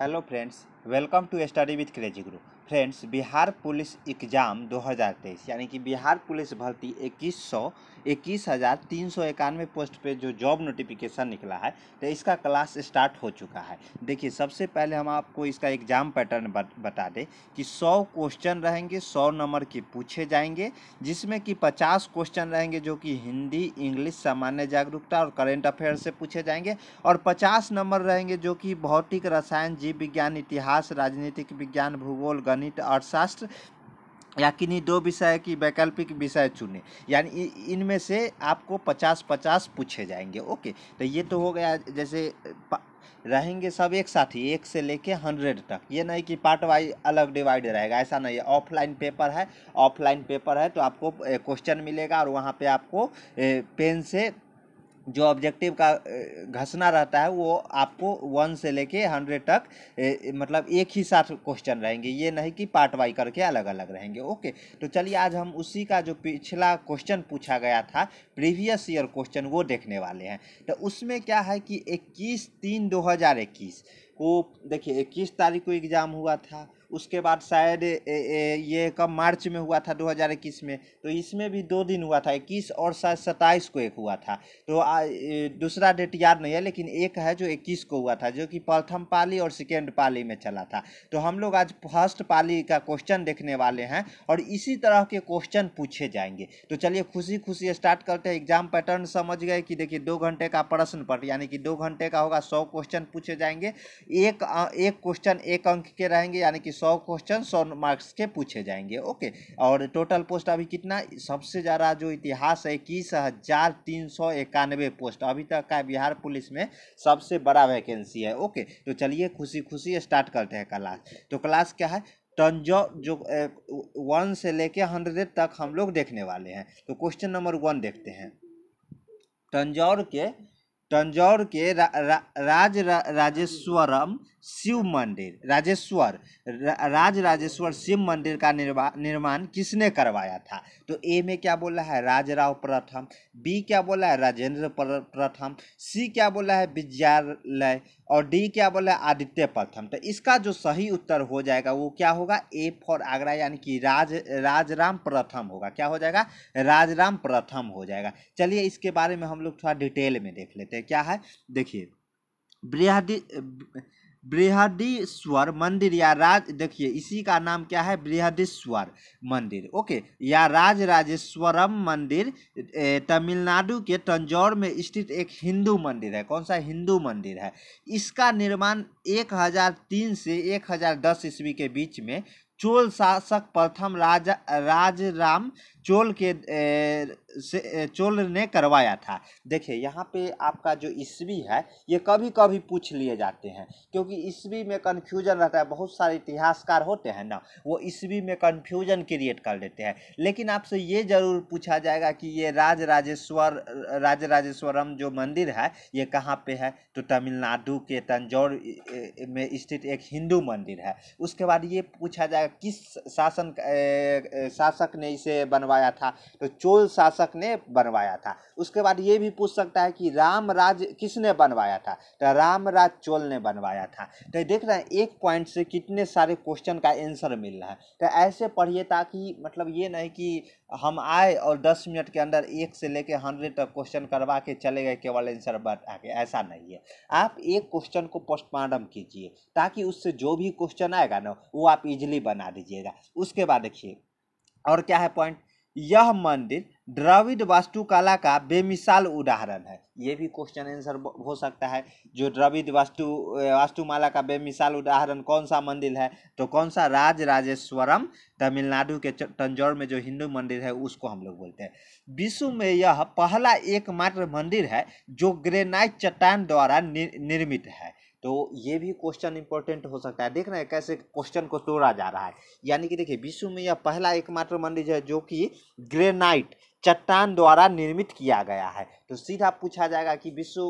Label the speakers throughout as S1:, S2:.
S1: hello friends welcome to study with crazy group friends Bihar police exam 2023 यानी कि Bihar police भर्ती इक्कीस सौ इक्कीस हज़ार तीन सौ इक्यानवे पोस्ट पे जो जॉब नोटिफिकेशन निकला है तो इसका क्लास स्टार्ट हो चुका है देखिए सबसे पहले हम आपको इसका एग्ज़ाम पैटर्न बता दें कि सौ क्वेश्चन रहेंगे सौ नंबर के पूछे जाएंगे जिसमें कि पचास क्वेश्चन रहेंगे जो कि हिंदी इंग्लिश सामान्य जागरूकता और करेंट अफेयर से पूछे जाएंगे और पचास नंबर रहेंगे जो कि भौतिक रसायन जीव विज्ञान इतिहास इतिहास राजनीतिक विज्ञान भूगोल गणित अर्थशास्त्र या किन्हीं दो विषय की वैकल्पिक विषय चुने यानी इनमें से आपको पचास पचास पूछे जाएंगे ओके तो ये तो हो गया जैसे रहेंगे सब एक साथ ही एक से लेके हंड्रेड तक ये नहीं कि पार्ट वाइज अलग डिवाइड रहेगा ऐसा नहीं है ऑफलाइन पेपर है ऑफलाइन पेपर है तो आपको क्वेश्चन मिलेगा और वहाँ पे आपको पेन से जो ऑब्जेक्टिव का घसना रहता है वो आपको वन से लेके हंड्रेड तक मतलब एक ही साथ क्वेश्चन रहेंगे ये नहीं कि पार्ट वाई करके अलग अलग रहेंगे ओके तो चलिए आज हम उसी का जो पिछला क्वेश्चन पूछा गया था प्रीवियस ईयर क्वेश्चन वो देखने वाले हैं तो उसमें क्या है कि इक्कीस तीन दो हज़ार इक्कीस को देखिए इक्कीस तारीख को एग्ज़ाम हुआ था उसके बाद शायद ये कब मार्च में हुआ था 2021 में तो इसमें भी दो दिन हुआ था इक्कीस और शायद सत्ताईस को एक हुआ था तो दूसरा डेट याद नहीं है लेकिन एक है जो इक्कीस को हुआ था जो कि प्रथम पाली और सेकेंड पाली में चला था तो हम लोग आज फर्स्ट पाली का क्वेश्चन देखने वाले हैं और इसी तरह के क्वेश्चन पूछे जाएंगे तो चलिए खुशी खुशी स्टार्ट करते हैं एग्जाम पैटर्न समझ गए कि देखिए दो घंटे का प्रश्न पट यानी कि दो घंटे का होगा सौ क्वेश्चन पूछे जाएंगे एक एक क्वेश्चन एक अंक के रहेंगे यानी कि सौ क्वेश्चन सौ मार्क्स के पूछे जाएंगे ओके और टोटल पोस्ट अभी कितना सबसे ज़्यादा जो इतिहास है इक्कीस हज़ार तीन सौ इक्यानवे पोस्ट अभी तक का बिहार पुलिस में सबसे बड़ा वैकेंसी है ओके तो चलिए खुशी खुशी स्टार्ट करते हैं क्लास तो क्लास क्या है तंजो जो वन से लेके हंड्रेड तक हम लोग देखने वाले हैं तो क्वेश्चन नंबर वन देखते हैं तंजौर के तंजौर के रा, रा, राज रा, राजेश्वरम शिव मंदिर राजेश्वर राज राजेश्वर शिव मंदिर का निर्माण किसने करवाया था तो ए में क्या बोला है राजराव प्रथम बी क्या बोला है राजेंद्र प्रथम सी क्या बोला है विद्यालय और डी क्या बोला है आदित्य प्रथम तो इसका जो सही उत्तर हो जाएगा वो क्या होगा ए फॉर आगरा यानी कि राज राजराम प्रथम होगा क्या हो जाएगा राजराम प्रथम हो जाएगा चलिए इसके बारे में हम लोग थोड़ा डिटेल में देख लेते हैं क्या है देखिए बृहदी बृहदीश्वर मंदिर या राज देखिए इसी का नाम क्या है बृहदीश्वर मंदिर ओके या राज राजेश्वरम मंदिर तमिलनाडु के तंजौर में स्थित एक हिंदू मंदिर है कौन सा हिंदू मंदिर है इसका निर्माण 1003 से 1010 ईस्वी के बीच में चोल शासक प्रथम राजा राज राम चोल के से चोल ने करवाया था देखिए यहाँ पे आपका जो ईस्वी है ये कभी कभी पूछ लिए जाते हैं क्योंकि ईस्वी में कन्फ्यूजन रहता है बहुत सारे इतिहासकार होते हैं ना वो ईस्वी में कन्फ्यूजन क्रिएट कर देते हैं लेकिन आपसे ये ज़रूर पूछा जाएगा कि ये राज राजेश्वर राज राजेश्वरम जो मंदिर है ये कहाँ पर है तो तमिलनाडु के तंजौर में स्थित एक हिंदू मंदिर है उसके बाद ये पूछा जाएगा किस शासन शासक ने इसे बनवा बनवाया था तो चोल शासक ने बनवाया था उसके बाद ये भी पूछ सकता है कि राम राज किसने बनवाया था तो राम राज चोल ने बनवाया था तो देख रहे हैं एक पॉइंट से कितने सारे क्वेश्चन का आंसर मिल रहा है तो ऐसे पढ़िए ताकि मतलब ये नहीं कि हम आए और दस मिनट के अंदर एक से लेकर हंड्रेड तक क्वेश्चन करवा के चले गए केवल आंसर बता के ऐसा नहीं है आप एक क्वेश्चन को पोस्टमार्टम कीजिए ताकि उससे जो भी क्वेश्चन आएगा ना वो आप इजिली बना दीजिएगा उसके बाद देखिए और क्या है पॉइंट यह मंदिर द्रविड वास्तुकला का बेमिसाल उदाहरण है ये भी क्वेश्चन आंसर हो सकता है जो द्रविड वास्तु वास्तुमाला का बेमिसाल उदाहरण कौन सा मंदिर है तो कौन सा राज राजेश्वरम तमिलनाडु के तंजौर में जो हिंदू मंदिर है उसको हम लोग बोलते हैं विश्व में यह पहला एकमात्र मंदिर है जो ग्रेनाइट चट्टान द्वारा निर्मित है तो ये भी क्वेश्चन इंपॉर्टेंट हो सकता है देख रहे हैं कैसे क्वेश्चन को तोड़ा जा रहा है यानी कि देखिए विश्व में यह पहला एकमात्र मंदिर है जो कि ग्रेनाइट चट्टान द्वारा निर्मित किया गया है तो सीधा पूछा जाएगा कि विश्व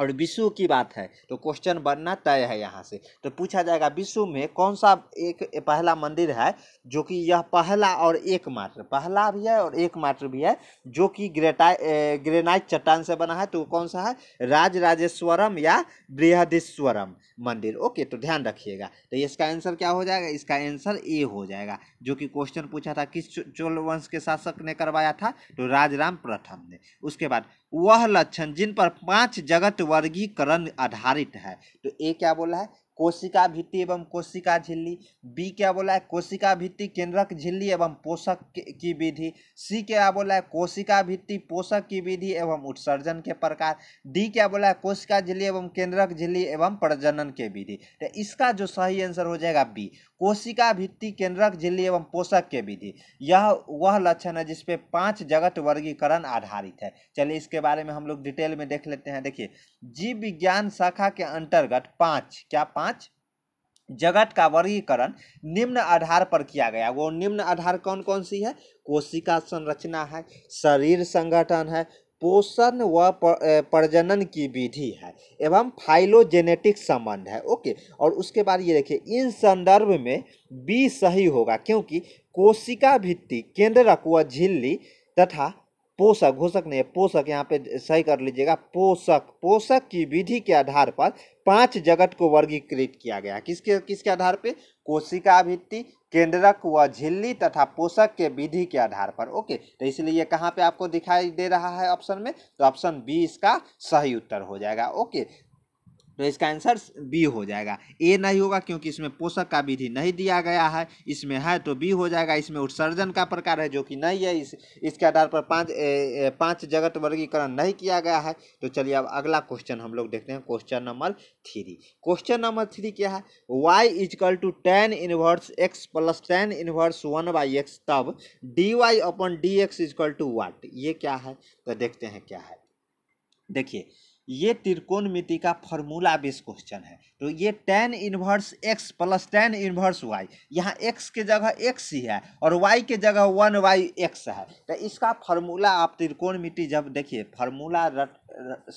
S1: और विश्व की बात है तो क्वेश्चन बनना तय है यहाँ से तो पूछा जाएगा विश्व में कौन सा एक पहला मंदिर है जो कि यह पहला और एकमात्र पहला भी है और एकमात्र भी है जो कि ग्रेटा ग्रेनाइट चट्टान से बना है तो कौन सा है राज राजेश्वरम या बृहदेश्वरम मंदिर ओके तो ध्यान रखिएगा तो इसका आंसर क्या हो जाएगा इसका आंसर ए हो जाएगा जो कि क्वेश्चन पूछा था किस चोल वंश के शासक ने करवाया था तो राजराम प्रथम ने उसके बाद वह लक्षण जिन पर पांच जगत वर्गीकरण आधारित है तो ए क्या बोला है कोशिका भित्ति एवं कोशिका झिल्ली बी क्या बोला है कोशिका भित्ति केंद्रक झिल्ली एवं पोषक की विधि सी क्या बोला है कोशिका भित्ति पोषक की विधि एवं उत्सर्जन के प्रकार डी क्या बोला है कोशिका झिल्ली एवं केंद्रक झिल्ली एवं प्रजनन के विधि तो इसका जो सही आंसर हो जाएगा बी कोशिका भित्ति केंद्रक झिल्ली एवं पोषक के विधि यह वह लक्षण है जिसपे पांच जगत वर्गीकरण आधारित है चलिए इसके बारे में हम लोग डिटेल में देख लेते हैं देखिए जीव विज्ञान शाखा के अंतर्गत पांच क्या पांच जगत का वर्गीकरण निम्न आधार पर किया गया वो निम्न आधार कौन कौन सी है कोशिका संरचना है शरीर संगठन है पोषण व प्रजनन की विधि है एवं फाइलोजेनेटिक संबंध है ओके और उसके बाद ये देखिए इन संदर्भ में बी सही होगा क्योंकि कोशिका भित्ति केंद्रक व झिल्ली तथा पोषक घोषक नहीं पोषक यहाँ पे सही कर लीजिएगा पोषक पोषक की विधि के आधार पर पांच जगत को वर्गीकृत किया गया किसके किसके आधार पे कोशिका भित्ति केंद्रक व झिल्ली तथा पोषक के विधि के आधार पर ओके तो इसलिए ये कहाँ पे आपको दिखाई दे रहा है ऑप्शन में तो ऑप्शन बी इसका सही उत्तर हो जाएगा ओके तो इसका आंसर बी हो जाएगा ए नहीं होगा क्योंकि इसमें पोषक का विधि नहीं दिया गया है इसमें है तो बी हो जाएगा इसमें उत्सर्जन का प्रकार है जो कि नहीं है इस इसके आधार पर पांच ए, ए, पांच जगत वर्गीकरण नहीं किया गया है तो चलिए अब अगला क्वेश्चन हम लोग देखते हैं question number three question number three क्या है y is equal to tan inverse x plus tan inverse one by x तब d y upon d x is equal to what ये क्या है तो देखते हैं क्या है देखिए ये त्रिकोणमिति का फॉर्मूला बेस क्वेश्चन है तो ये tan inverse x plus tan inverse y यहाँ एक्स के जगह एक्स ही है और वाई के जगह वन वाई एक्स है तो इसका फॉर्मूला आप त्रिकोणमिति जब देखिए फॉर्मूला रट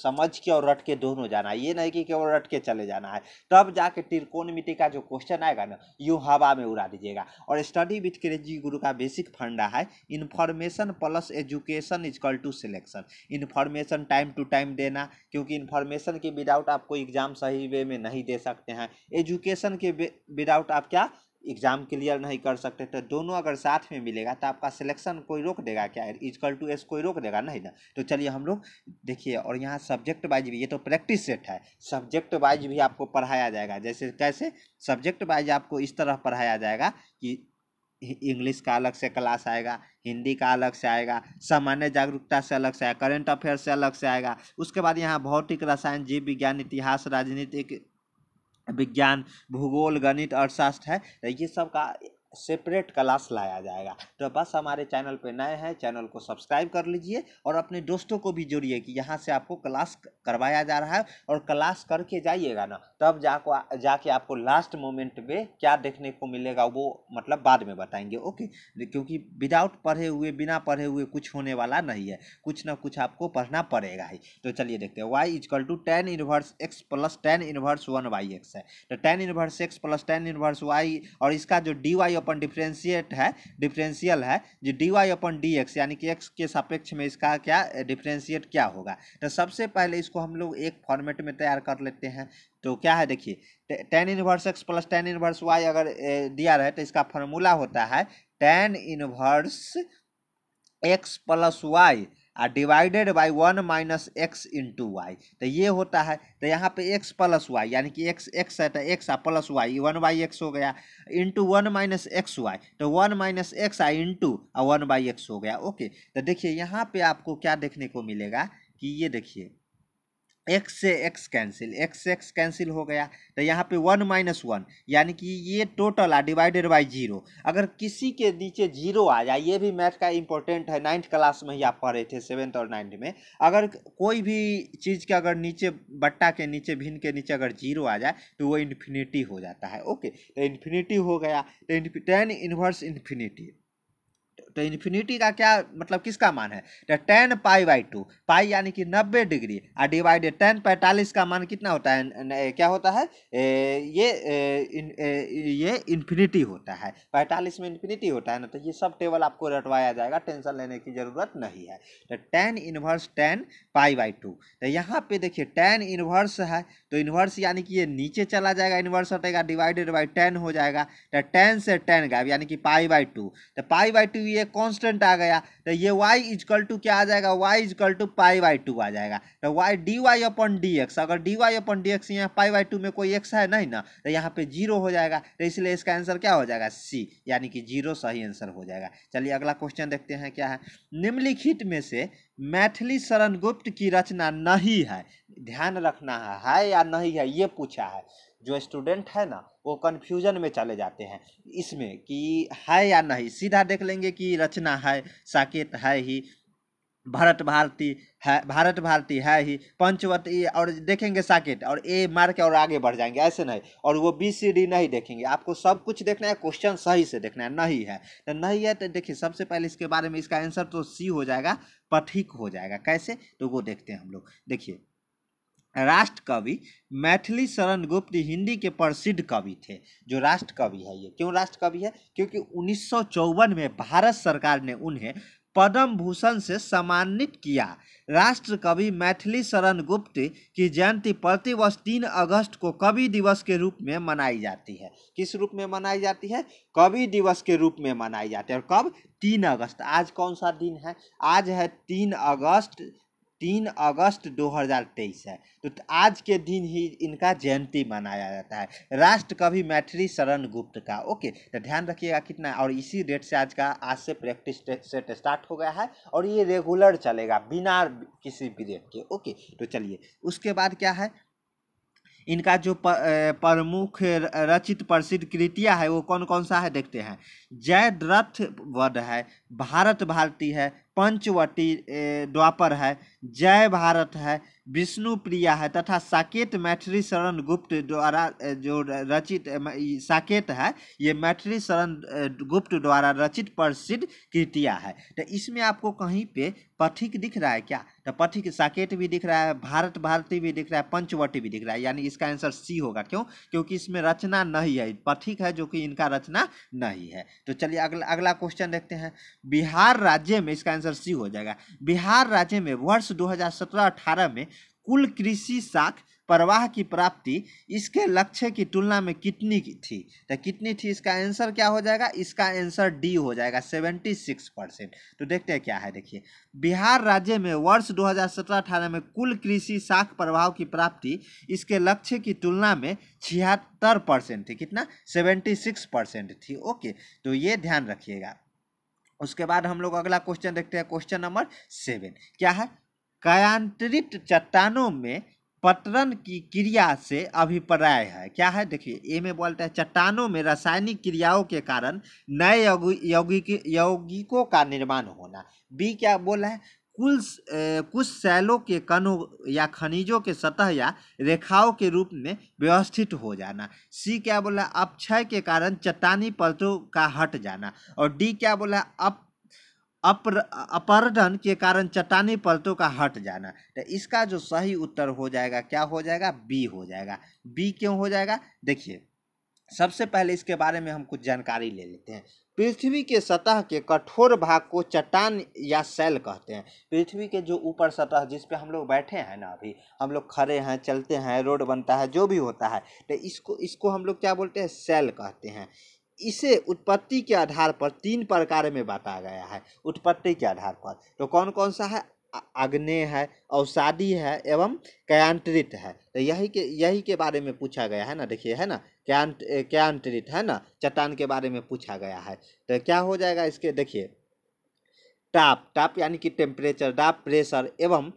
S1: समझ के और रट के दोनों जाना है ये नहीं कि केवल रट के चले जाना है तब जाके त्रिकोणमिति का जो क्वेश्चन आएगा ना यू हवा में उड़ा दीजिएगा और स्टडी विथ क्रेजी गुरु का बेसिक फंडा है information plus education is equal to selection information time to time देना क्योंकि इन्फॉर्मेशन के विदाउट आपको एग्जाम सही वे में नहीं दे सकते हैं एजुकेशन के विदाउट आप क्या एग्ज़ाम क्लियर नहीं कर सकते तो दोनों अगर साथ में मिलेगा तो आपका सिलेक्शन कोई रोक देगा क्या इजकल टू एस कोई रोक देगा नहीं ना तो चलिए हम लोग देखिए और यहाँ सब्जेक्ट वाइज भी ये तो प्रैक्टिस सेट है सब्जेक्ट वाइज भी आपको पढ़ाया जाएगा जैसे कैसे सब्जेक्ट वाइज आपको इस तरह पढ़ाया जाएगा कि इंग्लिश का अलग से क्लास आएगा हिंदी का अलग से आएगा सामान्य जागरूकता से अलग से आएगा करेंट अफेयर से अलग से आएगा उसके बाद यहाँ भौतिक रसायन जीव विज्ञान इतिहास राजनीतिक विज्ञान भूगोल गणित अर्थशास्त्र है ये सब का सेपरेट क्लास लाया जाएगा तो बस हमारे चैनल पे नए हैं चैनल को सब्सक्राइब कर लीजिए और अपने दोस्तों को भी जोड़िए कि यहाँ से आपको क्लास करवाया जा रहा है और क्लास करके जाइएगा ना तब जाको जाके आपको लास्ट मोमेंट में क्या देखने को मिलेगा वो मतलब बाद में बताएंगे ओके क्योंकि विदाउट पढ़े हुए बिना पढ़े हुए कुछ होने वाला नहीं है कुछ ना कुछ आपको पढ़ना पड़ेगा ही तो चलिए देखते हैं y is equal to tan inverse x plus tan inverse one y x है तो tan inverse x plus tan inverse y और इसका जो डी वाई अपन डिफ्रेंशिएट है डिफ्रेंशियल है जो d y upon d x यानी कि एक्स के सापेक्ष में इसका क्या डिफ्रेंशिएट क्या होगा तो सबसे पहले इसको हम लोग एक फॉर्मेट में तैयार कर लेते हैं तो क्या है देखिए tan inverse x plus tan inverse y अगर दिया रहे तो इसका फॉर्मूला होता है tan inverse x plus y आ divided by one minus x into y तो ये होता है तो यहाँ पे एक्स प्लस वाई यानी कि एक्स एक्स है तो एक्स आ plus y one by x हो गया into one minus x y तो वन माइनस एक्स आ इंटू और वन बाई एक्स हो गया ओके तो देखिए यहाँ पे आपको क्या देखने को मिलेगा कि ये देखिए एक्स से एक्स कैंसिल एक्स से एक्स कैंसिल हो गया तो यहाँ पे वन माइनस वन यानी कि ये टोटल आ डिवाइडेड बाई जीरो अगर किसी के नीचे जीरो आ जाए ये भी मैथ का इंपॉर्टेंट है नाइन्थ क्लास में ही आप पढ़ रहे थे सेवन्थ और नाइन्थ में अगर कोई भी चीज़ के अगर नीचे बट्टा के नीचे भिन्न के नीचे अगर जीरो आ जाए तो वो इन्फिनिटी हो जाता है ओके तो इन्फिनिटी हो गया तो टेन इन्वर्स इन्फिनिटी तो इन्फिनिटी का क्या मतलब किसका मान है तो tan pi by two pi यानी कि नब्बे डिग्री और डिवाइडेड टेन पैंतालीस का मान कितना होता है न, न, क्या होता है ए, ये ए, इन, ए, ये इन्फिनिटी होता है पैंतालीस में इन्फिनिटी होता है ना तो ये सब टेबल आपको रटवाया जाएगा टेंशन लेने की ज़रूरत नहीं है तो tan inverse tan pi by two तो यहाँ पे देखिए टेन इन्वर्स है तो इन्वर्स यानी कि ये नीचे चला जाएगा इन्वर्स हटेगा डिवाइडेड बाई टेन हो जाएगा तो टेन से टेन गायब यानी कि पाई बाई टू तो पाई बाई टू ये कांस्टेंट आ गया तो ये y इजकल टू क्या आ जाएगा y is equal to pi by two आ जाएगा तो y d y upon d x अगर d y upon d x यहाँ पाई बाई टू में कोई एक्स है नहीं ना तो यहाँ पे जीरो हो जाएगा तो इसलिए इसका आंसर क्या हो जाएगा सी यानी कि जीरो सही आंसर हो जाएगा चलिए अगला क्वेश्चन देखते हैं क्या है निम्नलिखित में से मैथिली शरण गुप्त की रचना नहीं है ध्यान रखना है, है या नहीं है ये पूछा है जो स्टूडेंट है ना वो कन्फ्यूजन में चले जाते हैं इसमें कि है या नहीं सीधा देख लेंगे कि रचना है साकेत है ही भारत भारती है भारत भारती है ही पंचवती और देखेंगे साकेत और ए मार के और आगे बढ़ जाएंगे ऐसे नहीं और वो बी सी डी नहीं देखेंगे आपको सब कुछ देखना है क्वेश्चन सही से देखना है नहीं है तो नहीं है तो देखिए सबसे पहले इसके बारे में इसका आंसर तो सी हो जाएगा पठिक हो जाएगा कैसे तो वो देखते हैं हम लोग देखिए राष्ट्र कवि मैथिली शरण गुप्त हिंदी के प्रसिद्ध कवि थे जो राष्ट्र कवि है ये क्यों राष्ट्र कवि है क्योंकि उन्नीस में भारत सरकार ने उन्हें पद्म भूषण से सम्मानित किया राष्ट्र कवि मैथिली शरण गुप्त की जयंती प्रतिवर्ष तीन अगस्त को कवि दिवस के रूप में मनाई जाती है किस रूप में मनाई जाती है कवि दिवस के रूप में मनाई जाती है और कब तीन अगस्त आज कौन सा दिन है आज है तीन अगस्त तीन अगस्त 2023 है तो आज के दिन ही इनका जयंती मनाया जाता है राष्ट्र कवि मैथिली शरण गुप्त का ओके तो ध्यान रखिएगा कितना और इसी डेट से आज का आज से प्रैक्टिस सेट स्टार्ट हो गया है और ये रेगुलर चलेगा बिना किसी ब्रेक के ओके तो चलिए उसके बाद क्या है इनका जो प्रमुख रचित प्रसिद्ध कृतियाँ है वो कौन कौन सा है देखते हैं जयद्रथ वध है भारत भारती है पंचवटी द्वापर है जय भारत है विष्णु प्रिया है तथा साकेत मैथिली शरण गुप्त द्वारा जो रचित साकेत है ये मैथिली शरण गुप्त द्वारा रचित प्रसिद्ध कृतियाँ है तो इसमें आपको कहीं पे पथिक दिख रहा है क्या तो पथिक साकेत भी दिख रहा है भारत भारती भी दिख रहा है पंचवटी भी दिख रहा है यानी इसका आंसर सी होगा क्यों क्योंकि इसमें रचना नहीं है पथिक है जो कि इनका रचना नहीं है तो चलिए अगला अगला क्वेश्चन देखते हैं बिहार राज्य में इसका आंसर सी हो जाएगा बिहार राज्य में वर्ष 2017-18 में कुल कृषि साख प्रवाह की प्राप्ति इसके लक्ष्य की तुलना में कितनी की थी तो कितनी थी इसका आंसर क्या हो जाएगा इसका आंसर डी हो जाएगा सेवेंटी सिक्स परसेंट तो देखते हैं क्या है देखिए बिहार राज्य में वर्ष 2017-18 में कुल कृषि साख प्रभाव की प्राप्ति इसके लक्ष्य की तुलना में छिहत्तर परसेंट थी कितना सेवेंटी सिक्स परसेंट थी ओके तो ये ध्यान रखिएगा उसके बाद हम लोग अगला क्वेश्चन देखते हैं क्वेश्चन नंबर सेवन क्या है कयांतरित चट्टानों में पतरन की क्रिया से अभिप्राय है क्या है देखिए ए में बोलता है चट्टानों में रासायनिक क्रियाओं के कारण नए यौगिक यौगिकों का निर्माण होना बी क्या बोला है कुल कुछ शैलों के कणों या खनिजों के सतह या रेखाओं के रूप में व्यवस्थित हो जाना सी क्या बोला अपक्षय के कारण चट्टानी परतों का हट जाना और डी क्या बोला अप अपर के कारण चट्टानी परतों का हट जाना तो इसका जो सही उत्तर हो जाएगा क्या हो जाएगा बी हो जाएगा बी क्यों हो जाएगा देखिए सबसे पहले इसके बारे में हम कुछ जानकारी ले लेते हैं पृथ्वी के सतह के कठोर भाग को चट्टान या सेल कहते हैं पृथ्वी के जो ऊपर सतह जिस पे हम लोग बैठे हैं ना अभी हम लोग खड़े हैं चलते हैं रोड बनता है जो भी होता है तो इसको इसको हम लोग क्या बोलते हैं सेल कहते हैं इसे उत्पत्ति के आधार पर तीन प्रकार में बांटा गया है उत्पत्ति के आधार पर तो कौन कौन सा है आग्नेय है अवसादी है एवं कयांत्रित है तो यही के यही के बारे में पूछा गया है ना देखिए है ना कैंट कयांत्रित है ना चट्टान के बारे में पूछा गया है तो क्या हो जाएगा इसके देखिए टाप टाप यानी कि टेम्परेचर डाप प्रेशर एवं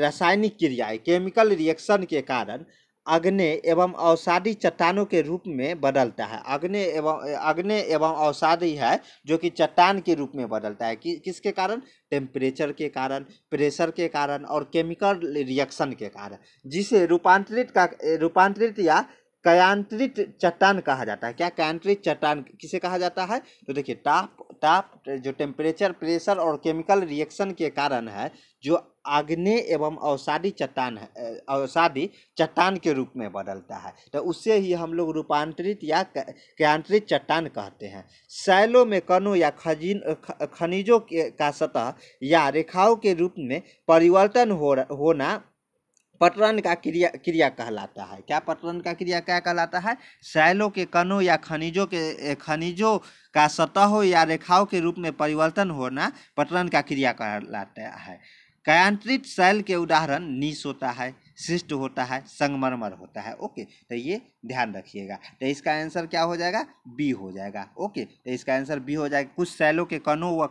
S1: रासायनिक क्रियाएं केमिकल रिएक्शन के कारण अग्नि एवं औषाधि चट्टानों के रूप में बदलता है अग्नि एवं अग्नि एवं औषादी है जो कि चट्टान के रूप में बदलता है कि, किसके कारण टेम्परेचर के कारण प्रेशर के कारण और केमिकल रिएक्शन के कारण जिसे रूपांतरित का रूपांतरित या कयांत्रित चट्टान कहा जाता है क्या कयांत्रित चट्टान किसे कहा जाता है तो देखिए टाप ताप जो टेम्परेचर प्रेशर और केमिकल रिएक्शन के कारण है जो आग्ने एवं औषादी चट्टान है अवसादी चट्टान के रूप में बदलता है तो उससे ही हम लोग रूपांतरित या क्यांतरित चट्टान कहते हैं सैलों में कणों या खजिन खनिजों के का सतह या रेखाओं के रूप में परिवर्तन हो होना पटरन का क्रिया क्रिया कहलाता है क्या पटरन का क्रिया क्या कहलाता है शैलों के कणों या खनिजों के खनिजों का सतहों या रेखाओं के रूप में परिवर्तन होना पटरन का क्रिया कहलाता है कायांत्रित शैल के उदाहरण नीस होता है शिष्ट होता है संगमरमर होता है ओके तो ये ध्यान रखिएगा तो इसका आंसर क्या हो जाएगा बी हो जाएगा ओके तो इसका आंसर बी हो जाएगा कुछ शैलों के कणों व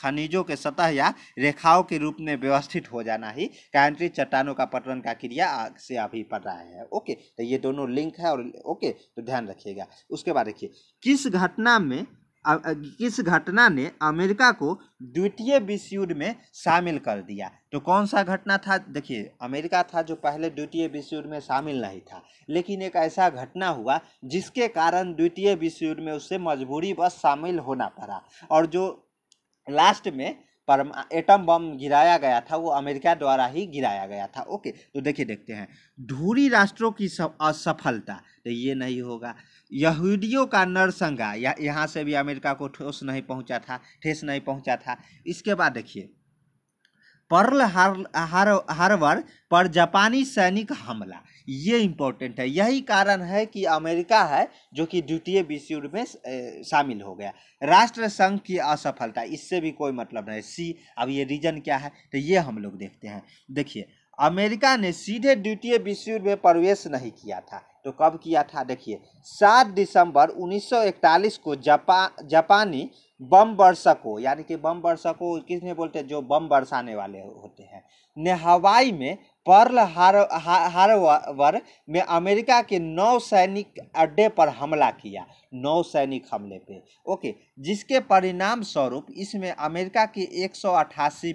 S1: खनिजों के सतह या रेखाओं के रूप में व्यवस्थित हो जाना ही कायांत्रित चट्टानों का पटवन का क्रिया से अभी पड़ रहा है ओके तो ये दोनों लिंक है और ओके तो ध्यान रखिएगा उसके बाद देखिए किस घटना में इस घटना ने अमेरिका को द्वितीय विश्व युद्ध में शामिल कर दिया तो कौन सा घटना था देखिए अमेरिका था जो पहले द्वितीय विश्व युद्ध में शामिल नहीं था लेकिन एक ऐसा घटना हुआ जिसके कारण द्वितीय विश्व युद्ध में उससे मजबूरी बस शामिल होना पड़ा और जो लास्ट में पर एटम बम गिराया गया था वो अमेरिका द्वारा ही गिराया गया था ओके तो देखिए देखते हैं धूरी राष्ट्रों की असफलता तो ये नहीं होगा यहूदियों का नरसंगा या यहाँ से भी अमेरिका को ठोस नहीं पहुँचा था ठेस नहीं पहुँचा था इसके बाद देखिए पर्ल हार, हार पर जापानी सैनिक हमला ये इम्पोर्टेंट है यही कारण है कि अमेरिका है जो कि द्वितीय विश्व युद्ध में शामिल हो गया राष्ट्र संघ की असफलता इससे भी कोई मतलब नहीं सी अब ये रीजन क्या है तो ये हम लोग देखते हैं देखिए अमेरिका ने सीधे द्वितीय विश्व युद्ध में प्रवेश नहीं किया था तो कब किया था देखिए सात दिसंबर 1941 को जापा जापानी बम बरसको यानी कि बम बरसको किसने बोलते हैं जो बम बरसाने वाले होते हैं ने हवाई में पर्ल हार, वर में अमेरिका के नौ सैनिक अड्डे पर हमला किया नौ सैनिक हमले पे ओके जिसके परिणाम स्वरूप इसमें अमेरिका के एक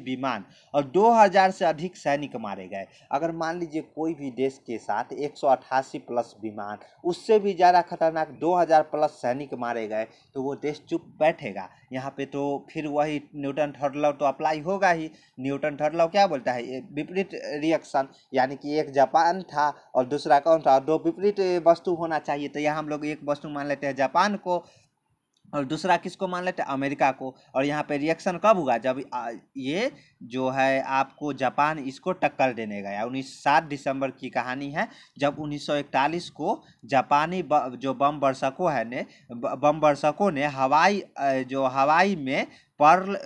S1: विमान और 2000 से अधिक सैनिक मारे गए अगर मान लीजिए कोई भी देश के साथ 188 प्लस विमान उससे भी ज़्यादा खतरनाक 2000 प्लस सैनिक मारे गए तो वो देश चुप बैठेगा यहाँ पे तो फिर वही न्यूटन थर्ड लॉ तो अप्लाई होगा ही न्यूटन थर्ड क्या बोलता है विपरीत रिएक्शन यानी कि एक जापान था और दूसरा कौन था और दो विपरीत वस्तु होना चाहिए तो यहाँ हम लोग एक वस्तु मान लेते हैं जापान को और दूसरा किसको मान लेते हैं अमेरिका को और यहाँ पे रिएक्शन कब होगा जब ये जो है आपको जापान इसको टक्कर देने गया उन्नीस सात दिसंबर की कहानी है जब 1941 को जापानी ब, जो बम वर्षकों है ने बम वर्षकों ने हवाई जो हवाई में पर्ल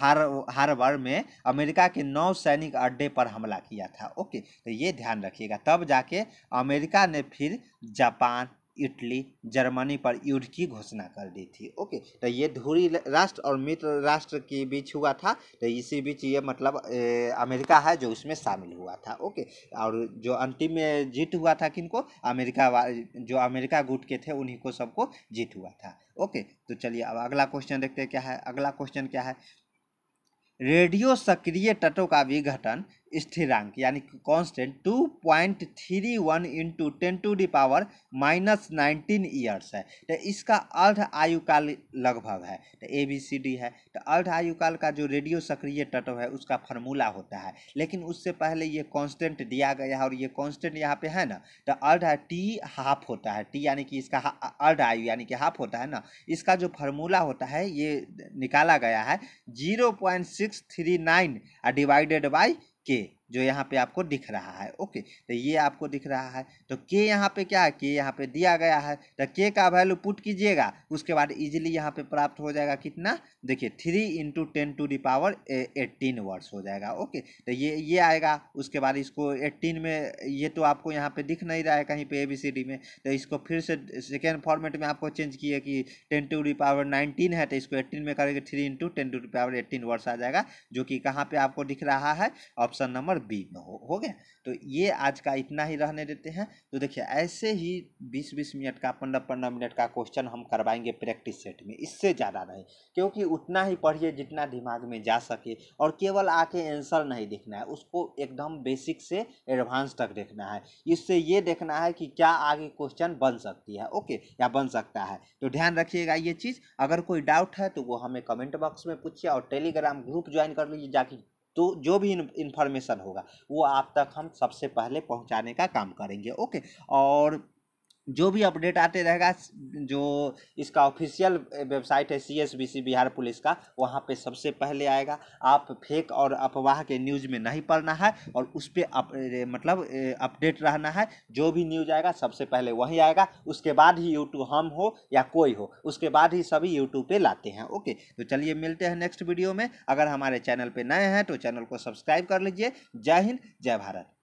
S1: हार हार्बर में अमेरिका के नौ सैनिक अड्डे पर हमला किया था ओके तो ये ध्यान रखिएगा तब जाके अमेरिका ने फिर जापान इटली जर्मनी पर युद्ध की घोषणा कर दी थी ओके तो ये धूरी राष्ट्र और मित्र राष्ट्र के बीच हुआ था तो इसी बीच ये मतलब ए, अमेरिका है जो उसमें शामिल हुआ था ओके और जो अंतिम जीत हुआ था किनको अमेरिका जो अमेरिका गुट के थे उन्हीं को सबको जीत हुआ था ओके तो चलिए अब अगला क्वेश्चन देखते हैं क्या है अगला क्वेश्चन क्या है रेडियो सक्रिय तटों का विघटन स्थिरांक यानी constant two point three one into ten to the power minus nineteen years है तो इसका अर्ध आयुकाल लगभग है तो ए बी सी डी है तो अर्ध आयुकाल का जो रेडियो सक्रिय तत्व है उसका फॉर्मूला होता है लेकिन उससे पहले ये कांस्टेंट दिया गया है और ये कांस्टेंट यहाँ पे है ना तो अर्ध टी हाफ होता है टी यानी कि इसका अर्ध आयु यानी कि हाफ होता है ना इसका जो फॉर्मूला होता है ये निकाला गया है zero point six three nine divided by G जो यहाँ पे आपको दिख रहा है ओके तो ये आपको दिख रहा है तो के यहाँ पे क्या है के यहाँ पे दिया गया है तो के का वैल्यू पुट कीजिएगा उसके बाद इजीली यहाँ पे प्राप्त हो जाएगा कितना देखिए three into ten to the power eighteen words हो जाएगा ओके तो ये ये आएगा उसके बाद इसको एट्टीन में ये तो आपको यहाँ पर दिख नहीं रहा है कहीं पर ए बी सी डी में तो इसको फिर से सेकेंड फॉर्मेट में आपको चेंज किए कि ten to the power nineteen है तो इसको एट्टीन में करेंगे three into ten to the power eighteen words आ जाएगा जो कि कहाँ पर आपको दिख रहा है ऑप्शन नंबर बी में हो हो गया तो ये आज का इतना ही रहने देते हैं तो देखिए ऐसे ही बीस बीस मिनट का पंद्रह पंद्रह मिनट का क्वेश्चन हम करवाएंगे प्रैक्टिस सेट में इससे ज़्यादा नहीं क्योंकि उतना ही पढ़िए जितना दिमाग में जा सके और केवल आके आंसर नहीं देखना है उसको एकदम बेसिक से एडवांस तक देखना है इससे ये देखना है कि क्या आगे क्वेश्चन बन सकती है ओके या बन सकता है तो ध्यान रखिएगा ये चीज़ अगर कोई डाउट है तो वो हमें कमेंट बॉक्स में पूछिए और टेलीग्राम ग्रुप ज्वाइन कर लीजिए जाके तो जो भी इन्फॉर्मेशन होगा वो आप तक हम सबसे पहले पहुंचाने का काम करेंगे ओके और जो भी अपडेट आते रहेगा जो इसका ऑफिशियल वेबसाइट है C S B C Bihar police का वहाँ पे सबसे पहले आएगा आप फेक और अफवाह के न्यूज़ में नहीं पढ़ना है और उस पर अप, मतलब अपडेट रहना है जो भी न्यूज आएगा सबसे पहले वही आएगा उसके बाद ही यूट्यूब हम हो या कोई हो उसके बाद ही सभी यूट्यूब पर लाते हैं ओके तो चलिए मिलते हैं नेक्स्ट वीडियो में अगर हमारे चैनल पर नए हैं तो चैनल को सब्सक्राइब कर लीजिए जय हिंद जय भारत